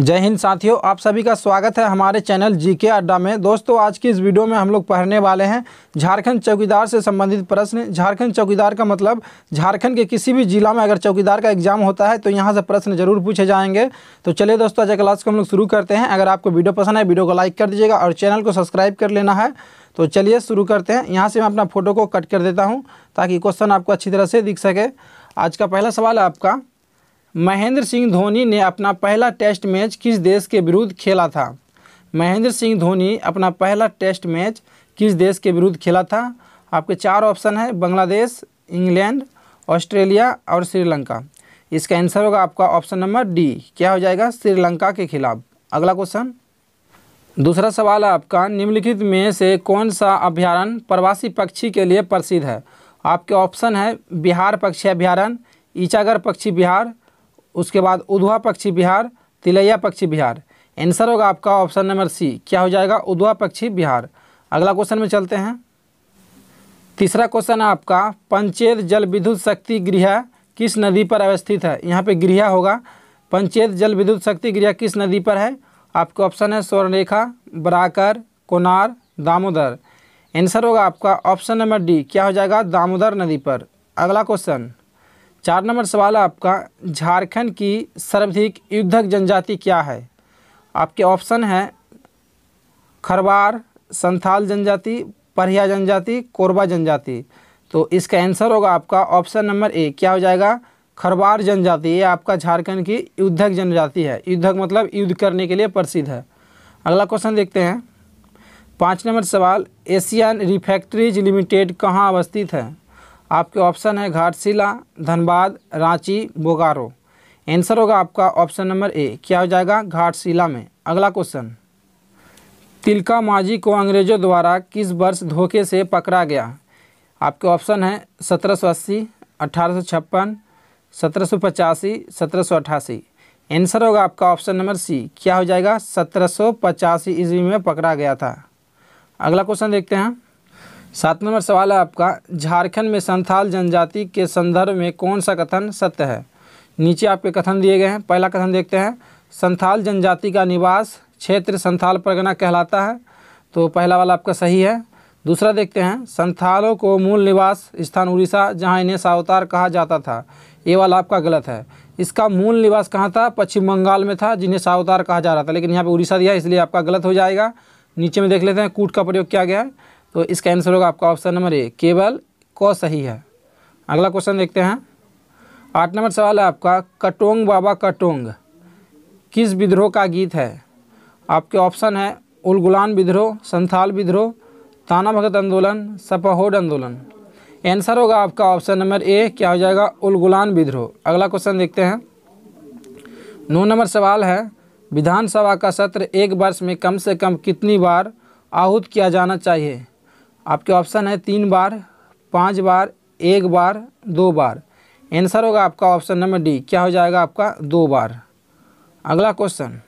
जय हिंद साथियों आप सभी का स्वागत है हमारे चैनल जी के अड्डा में दोस्तों आज की इस वीडियो में हम लोग पढ़ने वाले हैं झारखंड चौकीदार से संबंधित प्रश्न झारखंड चौकीदार का मतलब झारखंड के किसी भी जिला में अगर चौकीदार का एग्जाम होता है तो यहाँ से प्रश्न जरूर पूछे जाएंगे तो चलिए दोस्तों आज क्लास को हम लोग शुरू करते हैं अगर आपको वीडियो पसंद है वीडियो को लाइक कर दीजिएगा और चैनल को सब्सक्राइब कर लेना है तो चलिए शुरू करते हैं यहाँ से मैं अपना फ़ोटो को कट कर देता हूँ ताकि क्वेश्चन आपको अच्छी तरह से दिख सके आज का पहला सवाल है आपका महेंद्र सिंह धोनी ने अपना पहला टेस्ट मैच किस देश के विरुद्ध खेला था महेंद्र सिंह धोनी अपना पहला टेस्ट मैच किस देश के विरुद्ध खेला था आपके चार ऑप्शन है बांग्लादेश इंग्लैंड ऑस्ट्रेलिया और श्रीलंका इसका आंसर होगा आपका ऑप्शन नंबर डी क्या हो जाएगा श्रीलंका के खिलाफ अगला क्वेश्चन दूसरा सवाल है आपका निम्नलिखित में से कौन सा अभ्यारण प्रवासी पक्षी के लिए प्रसिद्ध है आपके ऑप्शन है बिहार पक्षी अभ्यारण्य ईचागर पक्षी बिहार उसके बाद उधवा पक्षी बिहार तिलैया पक्षी बिहार आंसर होगा आपका ऑप्शन नंबर सी क्या हो जाएगा उधवा पक्षी बिहार अगला क्वेश्चन में चलते हैं तीसरा क्वेश्चन है आपका पंचेत जल विद्युत शक्ति गृह किस नदी पर अवस्थित है यहाँ पे गृह होगा पंचेत जल विद्युत शक्ति गृह किस नदी पर है आपके ऑप्शन है स्वर्णरेखा बराकर कोनार दामोदर आंसर होगा आपका ऑप्शन नंबर डी क्या हो जाएगा दामोदर नदी पर अगला क्वेश्चन चार नंबर सवाल है आपका झारखंड की सर्वाधिक युद्धक जनजाति क्या है आपके ऑप्शन है खरवार संथाल जनजाति परिया जनजाति कोरबा जनजाति तो इसका आंसर होगा आपका ऑप्शन नंबर ए क्या हो जाएगा खरवार जनजाति ये आपका झारखंड की युद्धक जनजाति है युद्धक मतलब युद्ध करने के लिए प्रसिद्ध है अगला क्वेश्चन देखते हैं पाँच नंबर सवाल एशियन रिफैक्ट्रीज लिमिटेड कहाँ अवस्थित है आपके ऑप्शन है घाटशिला धनबाद रांची बोकारो आंसर होगा आपका ऑप्शन नंबर ए क्या हो जाएगा घाटशिला में अगला क्वेश्चन तिलका माझी को अंग्रेज़ों द्वारा किस वर्ष धोखे से पकड़ा गया आपके ऑप्शन है सत्रह सौ अस्सी अठारह सौ छप्पन सत्रह सौ पचासी सत्रह सौ अट्ठासी आंसर होगा आपका ऑप्शन नंबर सी क्या हो जाएगा सत्रह सौ पचासी ईस्वी में पकड़ा गया था अगला क्वेश्चन देखते हैं सात नंबर सवाल है आपका झारखंड में संथाल जनजाति के संदर्भ में कौन सा कथन सत्य है नीचे आपके कथन दिए गए हैं पहला कथन देखते हैं संथाल जनजाति का निवास क्षेत्र संथाल परगना कहलाता है तो पहला वाला आपका सही है दूसरा देखते हैं संथालों को मूल निवास स्थान उड़ीसा जहाँ इन्हें सावतार कहा जाता था ये वाला आपका गलत है इसका मूल निवास कहाँ था पश्चिम बंगाल में था जिन्हें सावतार कहा जा रहा था लेकिन यहाँ पर उड़ीसा दिया इसलिए आपका गलत हो जाएगा नीचे में देख लेते हैं कूट का प्रयोग किया गया है तो इसका आंसर होगा आपका ऑप्शन नंबर ए केवल क सही है अगला क्वेश्चन देखते हैं आठ नंबर सवाल है आपका कटोंग बाबा कटोंग किस विद्रोह का गीत है आपके ऑप्शन है उलगुलान विद्रोह संथाल विद्रोह ताना भगत आंदोलन सपाहोड आंदोलन आंसर होगा आपका ऑप्शन नंबर ए क्या हो जाएगा उलगुलान विद्रोह अगला क्वेश्चन देखते हैं नौ नंबर सवाल है विधानसभा का सत्र एक वर्ष में कम से कम कितनी बार आहूत किया जाना चाहिए आपके ऑप्शन है तीन बार पाँच बार एक बार दो बार आंसर होगा आपका ऑप्शन नंबर डी क्या हो जाएगा आपका दो बार अगला क्वेश्चन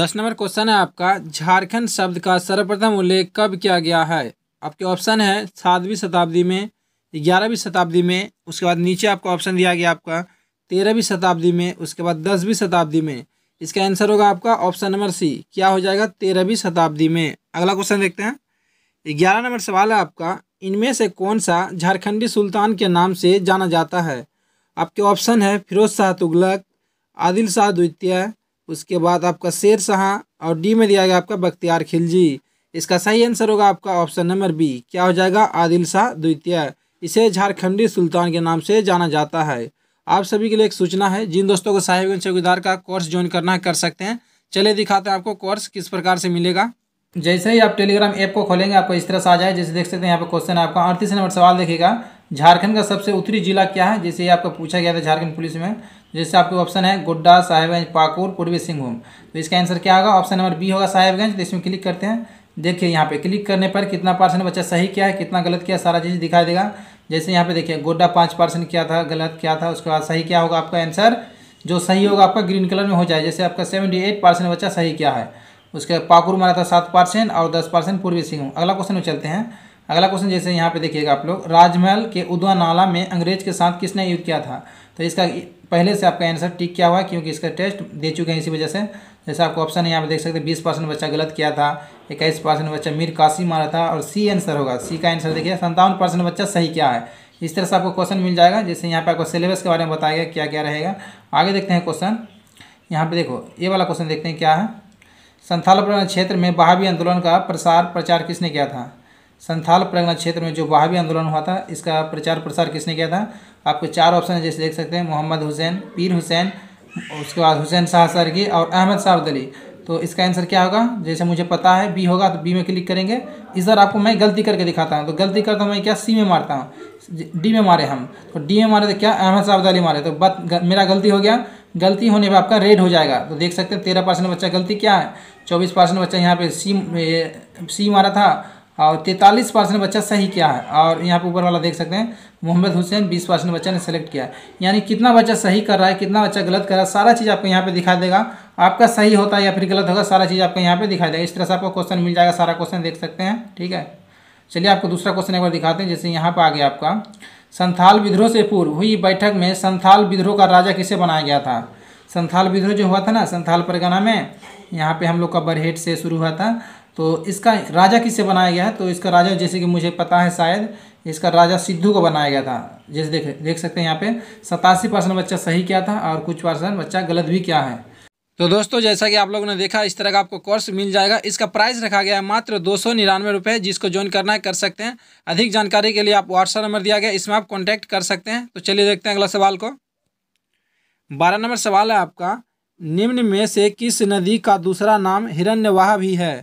दस नंबर क्वेश्चन है आपका झारखंड शब्द का सर्वप्रथम उल्लेख कब किया गया है आपके ऑप्शन है सातवीं शताब्दी में ग्यारहवीं शताब्दी में उसके बाद नीचे आपको ऑप्शन दिया गया आपका तेरहवीं शताब्दी में उसके बाद दसवीं शताब्दी में इसका आंसर होगा आपका ऑप्शन नंबर सी क्या हो जाएगा तेरहवीं शताब्दी में अगला क्वेश्चन देखते हैं ग्यारह नंबर सवाल है आपका इनमें से कौन सा झारखंडी सुल्तान के नाम से जाना जाता है आपके ऑप्शन है फिरोज शाह तुगलक आदिल शाह द्वितीय उसके बाद आपका शेर शाह और डी में दिया गया आपका बख्तियार खिलजी इसका सही आंसर होगा आपका ऑप्शन नंबर बी क्या हो जाएगा आदिल शाह द्वितीय इसे झारखंडी सुल्तान के नाम से जाना जाता है आप सभी के लिए एक सूचना है जिन दोस्तों को साहिबगंज चौकीदार का कोर्स ज्वाइन करना है कर सकते हैं चले दिखाते हैं आपको कोर्स किस प्रकार से मिलेगा जैसे ही आप टेलीग्राम ऐप को खोलेंगे आपको इस तरह से आ जाए जैसे देख सकते हैं यहाँ पर क्वेश्चन आपका अड़तीस नंबर सवाल देखिएगा झारखंड का सबसे उत्तरी जिला क्या है जैसे ही आपका पूछा गया था झारखंड पुलिस में जैसे आपके ऑप्शन है गोड्डा साहेबगंज पाकुर पूर्वी सिंहभूम तो इसका आंसर क्या होगा ऑप्शन नंबर बी होगा साहेबगंज तो इसमें क्लिक करते हैं देखिए यहाँ पे क्लिक करने पर कितना परसेंट बच्चा सही किया है कितना गलत किया सारा चीज़ दिखाई देगा जैसे यहाँ पे देखिए गोड्डा पाँच परसेंट क्या था गलत क्या था उसके बाद सही क्या होगा आपका आंसर जो सही होगा आपका ग्रीन कलर में हो जाए जैसे आपका सेवेंटी एट परसेंट बच्चा सही क्या है उसके बाद पाकुर मारा था सात परसेंट और दस परसेंट पूर्वी सिंहभूम अगला क्वेश्चन में चलते हैं अगला क्वेश्चन जैसे यहाँ पे देखिएगा आप लोग राजमहल के उदवा नाला में अंग्रेज के साथ किसने युद्ध किया था तो इसका पहले से आपका आंसर टिक किया हुआ है क्योंकि इसका टेस्ट दे चुके हैं इसी वजह से जैसे आपको ऑप्शन है यहाँ पे देख सकते हैं बीस परसेंट बच्चा गलत किया था इक्कीस परसेंट बच्चा मीर काशी मारा था और सी आंसर होगा सी का आंसर देखिए संतावन परसेंट बच्चा सही क्या है इस तरह से आपको क्वेश्चन मिल जाएगा जैसे यहाँ पे आपको सिलेबस के बारे में बताया गया क्या क्या रहेगा आगे देखते हैं क्वेश्चन यहाँ पे देखो ये वाला क्वेश्चन देखते हैं क्या है संथाल परगना क्षेत्र में बहावी आंदोलन का प्रसार प्रचार किसने किया था संथाल परगना क्षेत्र में जो बहावी आंदोलन हुआ था इसका प्रचार प्रसार किसने किया था आपके चार ऑप्शन है जैसे देख सकते हैं मोहम्मद हुसैन पीर हुसैन उसके बाद हुसैन शाह सरगी और अहमद शाह अली तो इसका आंसर क्या होगा जैसे मुझे पता है बी होगा तो बी में क्लिक करेंगे इस बार आपको मैं गलती करके दिखाता हूँ तो गलती करता हूँ मैं क्या सी में मारता हूँ डी में मारे हम तो डी में मारे तो क्या अहमद शाह अली मारे तो बत मेरा गलती हो गया गलती होने पर आपका रेड हो जाएगा तो देख सकते हैं तेरह परसेंट बच्चा गलती क्या है चौबीस परसेंट बच्चा यहाँ पे सी सी मारा था और तैंतालीस परसेंट बच्चा सही किया है और यहाँ पे ऊपर वाला देख सकते हैं मोहम्मद हुसैन बीस परसेंट बच्चा ने सेलेक्ट किया है यानी कितना बच्चा सही कर रहा है कितना बच्चा गलत कर रहा है सारा चीज़ आपको यहाँ पे दिखाई देगा आपका सही होता है या फिर गलत होगा सारा चीज़ आपको यहाँ पे दिखाई देगा इस तरह से आपको क्वेश्चन मिल जाएगा सारा क्वेश्चन देख सकते हैं ठीक है चलिए आपको दूसरा क्वेश्चन एक बार दिखाते हैं जैसे यहाँ पर आ गया आपका संथाल विद्रोह से पूर्व हुई बैठक में संथाल विद्रोह का राजा किसे बनाया गया था संथाल विद्रोह जो हुआ था ना संथाल परगना में यहाँ पे हम लोग का बरहेट से शुरू हुआ था तो इसका राजा किसे बनाया गया है तो इसका राजा जैसे कि मुझे पता है शायद इसका राजा सिद्धू को बनाया गया था जैसे देख देख सकते हैं यहाँ पे सतासी परसेंट बच्चा सही क्या था और कुछ परसेंट बच्चा गलत भी क्या है तो दोस्तों जैसा कि आप लोगों ने देखा इस तरह का आपको कोर्स मिल जाएगा इसका प्राइस रखा गया है मात्र दो सौ निन्यानवे रुपये जिसको ज्वाइन करना है कर सकते हैं अधिक जानकारी के लिए आप व्हाट्सअप नंबर दिया गया इसमें आप कॉन्टैक्ट कर सकते हैं तो चलिए देखते हैं अगला सवाल को बारह नंबर सवाल है आपका निम्न में से किस नदी का दूसरा नाम हिरण्यवाह भी है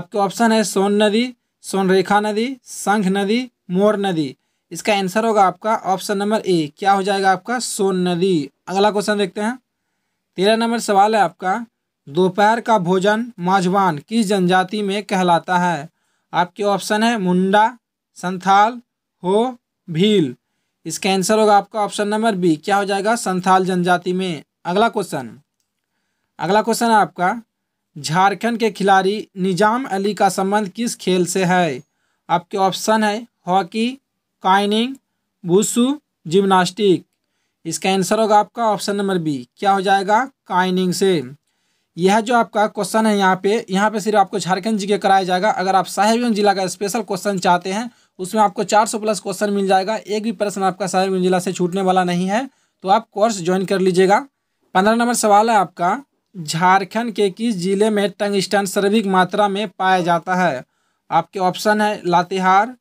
आपके ऑप्शन है सोन नदी सोनरेखा नदी संघ नदी मोर नदी इसका आंसर होगा आपका ऑप्शन नंबर ए क्या हो जाएगा आपका सोन नदी अगला क्वेश्चन देखते हैं तेरह नंबर सवाल है आपका दोपहर का भोजन माझवान किस जनजाति में कहलाता है आपके ऑप्शन है मुंडा संथाल हो भील इसका आंसर होगा आपका ऑप्शन नंबर बी क्या हो जाएगा संथाल जनजाति में अगला क्वेश्चन अगला क्वेश्चन है आपका झारखंड के खिलाड़ी निजाम अली का संबंध किस खेल से है आपके ऑप्शन है हॉकी काइनिंग वुसू जिम्नास्टिक इसका आंसर होगा आपका ऑप्शन नंबर बी क्या हो जाएगा काइनिंग से यह जो आपका क्वेश्चन है यहाँ पे यहाँ पे सिर्फ आपको झारखंड जी के कराया जाएगा अगर आप साहेबगंज जिला का स्पेशल क्वेश्चन चाहते हैं उसमें आपको 400 प्लस क्वेश्चन मिल जाएगा एक भी प्रश्न आपका साहेबगंज जिला से छूटने वाला नहीं है तो आप कोर्स ज्वाइन कर लीजिएगा पंद्रह नंबर सवाल है आपका झारखंड के किस जिले में टंग सर्विक मात्रा में पाया जाता है आपके ऑप्शन है लातेहार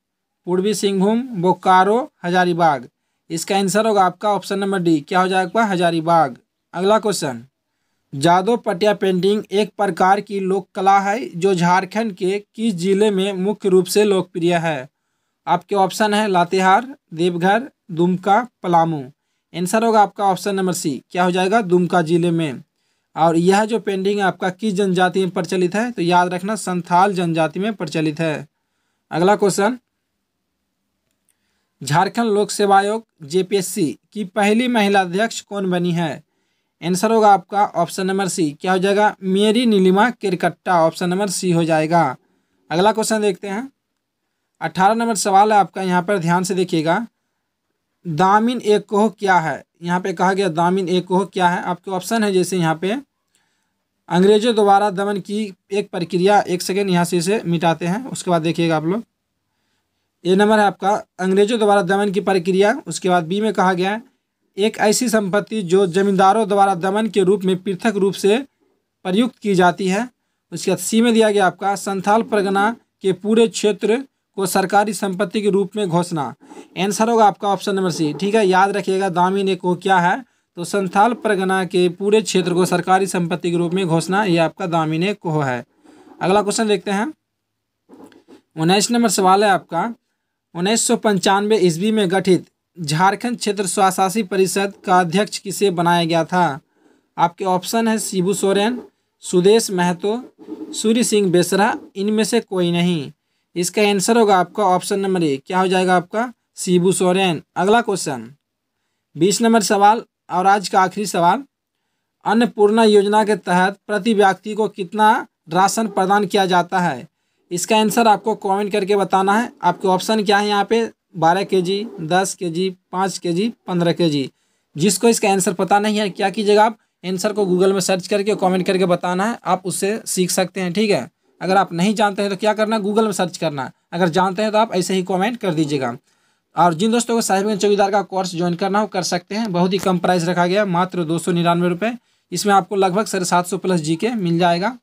पूर्वी सिंहभूम बोकारो हजारीबाग इसका आंसर होगा आपका ऑप्शन नंबर डी क्या हो जाएगा हजारीबाग अगला क्वेश्चन जादो पटिया पेंटिंग एक प्रकार की लोक कला है जो झारखंड के किस जिले में मुख्य रूप से लोकप्रिय है आपके ऑप्शन है लातेहार देवघर दुमका पलामू आंसर होगा आपका ऑप्शन नंबर सी क्या हो जाएगा दुमका जिले में और यह जो पेंटिंग आपका किस जनजाति में प्रचलित है तो याद रखना संथाल जनजाति में प्रचलित है अगला क्वेश्चन झारखंड लोक सेवा आयोग जे की पहली महिला अध्यक्ष कौन बनी है आंसर होगा आपका ऑप्शन नंबर सी क्या हो जाएगा मेरी Neelima Kerketta option number C हो जाएगा अगला क्वेश्चन देखते हैं अट्ठारह नंबर सवाल है आपका यहाँ पर ध्यान से देखिएगा दामिन एक कोह क्या है यहाँ पे कहा गया दामिन एक कोह क्या है आपके ऑप्शन है जैसे यहाँ पे अंग्रेजों द्वारा दमन की एक प्रक्रिया एक सेकेंड यहाँ से इसे मिटाते हैं उसके बाद देखिएगा आप लोग ए नंबर है आपका अंग्रेजों द्वारा दमन की प्रक्रिया उसके बाद बी में कहा गया है एक ऐसी संपत्ति जो जमींदारों द्वारा दमन के रूप में पृथक रूप से प्रयुक्त की जाती है उसके बाद सी में दिया गया आपका संथाल परगना के पूरे क्षेत्र को सरकारी संपत्ति के रूप में घोषणा आंसर होगा आपका ऑप्शन नंबर सी ठीक है याद रखिएगा दामी ने को क्या है तो संथाल परगना के पूरे क्षेत्र को सरकारी संपत्ति के रूप में घोषणा ये आपका दामिने कोह है अगला क्वेश्चन देखते हैं उन्नीस नंबर सवाल है आपका उन्नीस सौ पंचानवे ईस्वी में गठित झारखंड क्षेत्र स्वशासी परिषद का अध्यक्ष किसे बनाया गया था आपके ऑप्शन है शिबू सोरेन सुदेश महतो सूर्य सिंह बेसरा इनमें से कोई नहीं इसका आंसर होगा आपका ऑप्शन नंबर ए क्या हो जाएगा आपका शिबू सोरेन अगला क्वेश्चन बीस नंबर सवाल और आज का आखिरी सवाल अन्नपूर्णा योजना के तहत प्रति व्यक्ति को कितना राशन प्रदान किया जाता है इसका आंसर आपको कमेंट करके बताना है आपके ऑप्शन क्या है यहाँ पे बारह के जी दस के जी पाँच के जी पंद्रह के जी जिसको इसका आंसर पता नहीं है क्या कीजिएगा आप आंसर को गूगल में सर्च करके कमेंट करके बताना है आप उससे सीख सकते हैं ठीक है अगर आप नहीं जानते हैं तो क्या करना है गूगल में सर्च करना है अगर जानते हैं तो आप ऐसे ही कॉमेंट कर दीजिएगा और जिन दोस्तों को साहिबगंज चौकीदार का कोर्स ज्वाइन करना हो कर सकते हैं बहुत ही कम प्राइस रखा गया मात्र दो सौ निन्यानवे रुपये इसमें आपको लगभग साढ़े सात सौ प्लस जी के मिल जाएगा